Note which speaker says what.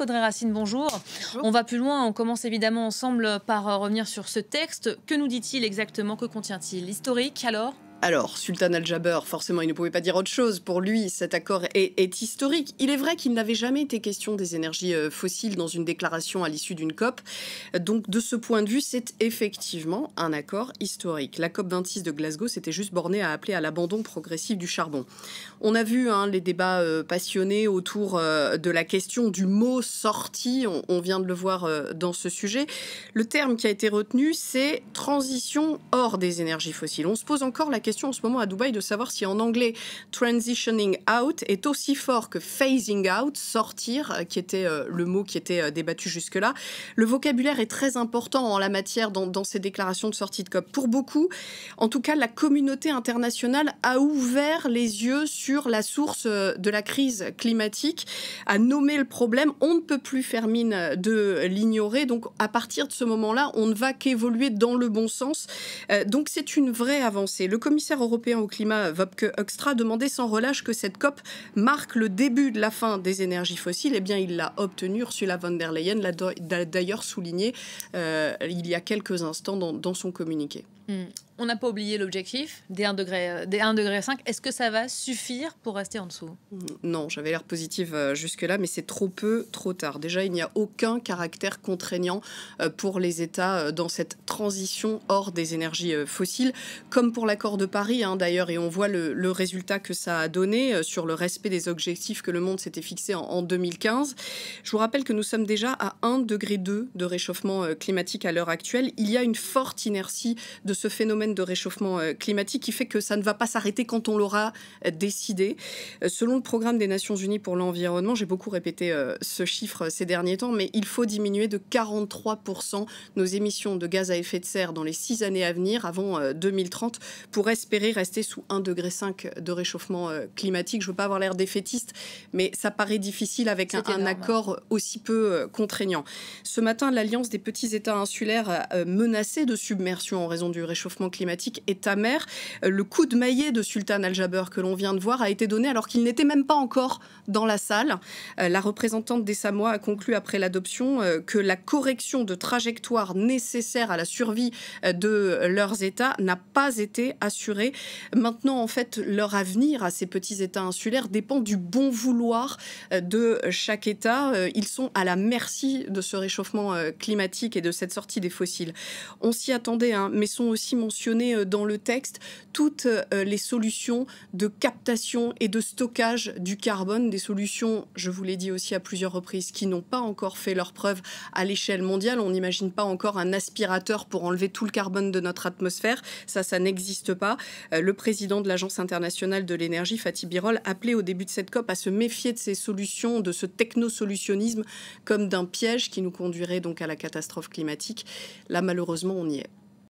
Speaker 1: Audrey Racine, bonjour. On va plus loin, on commence évidemment ensemble par euh, revenir sur ce texte. Que nous dit-il exactement Que contient-il Historique alors alors, Sultan Al-Jaber, forcément, il ne pouvait pas dire autre chose. Pour lui, cet accord est, historique. Il est vrai qu'il n'avait jamais été question des énergies euh, fossiles dans une déclaration à l'issue d'une COP. Donc, de ce point de vue, c'est effectivement un accord historique. La COP 26 de Glasgow s'était juste bornée à appeler à l'abandon progressif du charbon. On a vu hein, les débats euh, passionnés autour euh, de la question du mot sorti. On, vient de le voir dans ce sujet. Le terme qui a été retenu, c'est transition hors des énergies fossiles. On se pose encore la question question en ce moment à Dubaï de savoir si en anglais transitioning out est aussi fort que phasing out, sortir, euh, qui était euh, le mot qui était euh, débattu jusque-là. Le vocabulaire est très important en la matière dans, ces déclarations de sortie de COP. Pour beaucoup, en tout cas, la communauté internationale a ouvert les yeux sur la source de la crise climatique, a nommé le problème. On ne peut plus faire mine de l'ignorer. Donc, à partir de ce moment-là, on ne va qu'évoluer dans le bon sens. donc, c'est une vraie avancée. Le commissaire européen au climat, Vopke Hoekstra, demandait sans relâche que cette COP marque le début de la fin des énergies fossiles, eh bien, il l'a obtenu. Ursula von der Leyen l'a d'ailleurs souligné euh, il y a quelques instants dans son communiqué. Hmm. On n'a pas oublié l'objectif des 1 degré, euh, des 1 5. Est-ce que ça va suffire pour rester en dessous hmm, Non, j'avais l'air positive euh, jusque-là, mais c'est trop peu, trop tard. Déjà, il n'y a aucun caractère contraignant euh, pour les États dans cette transition hors des énergies fossiles, comme pour l'accord de Paris hein, d'ailleurs, et on voit le, résultat que ça a donné sur le respect des objectifs que le monde s'était fixé en, 2015. Je vous rappelle que nous sommes déjà à 1,2 degré de réchauffement climatique à l'heure actuelle. Il y a une forte inertie de ce phénomène de réchauffement euh, climatique qui fait que ça ne va pas s'arrêter quand on l'aura euh, décidé. Euh, selon le programme des Nations Unies pour l'environnement, j'ai beaucoup répété ce chiffre ces derniers temps, mais il faut diminuer de 43% nos émissions de gaz à effet de serre dans les six années à venir, avant 2030, pour espérer rester sous 1,5 degré de réchauffement climatique. Je ne veux pas avoir l'air défaitiste, mais ça paraît difficile avec un, accord aussi peu contraignant. Ce matin, l'Alliance des petits États insulaires menacés de submersion en raison du réchauffement climatique est amer. Euh, le coup de maillet de Sultan Al-Jaber que l'on vient de voir a été donné alors qu'il n'était même pas encore dans la salle. Euh, la représentante des Samoa a conclu après l'adoption euh, que la correction de trajectoire nécessaire à la survie de leurs États n'a pas été assurée. Maintenant, en fait, leur avenir à ces petits États insulaires dépend du bon vouloir de chaque État. Ils sont à la merci de ce réchauffement climatique et de cette sortie des fossiles. On s'y attendait, hein, mais sont aussi aussi mentionné euh, dans le texte toutes euh, les solutions de captation et de stockage du carbone, des solutions, je vous l'ai dit aussi à plusieurs reprises, qui n'ont pas encore fait leur preuve à l'échelle mondiale. On n'imagine pas encore un aspirateur pour enlever tout le carbone de notre atmosphère. Ça, ça n'existe pas. Euh, le président de l'Agence internationale de l'énergie, Fatih Birol, appelait au début de cette COP à se méfier de ces solutions, de ce technosolutionnisme comme d'un piège qui nous conduirait donc à la catastrophe climatique. Là, malheureusement, on y est.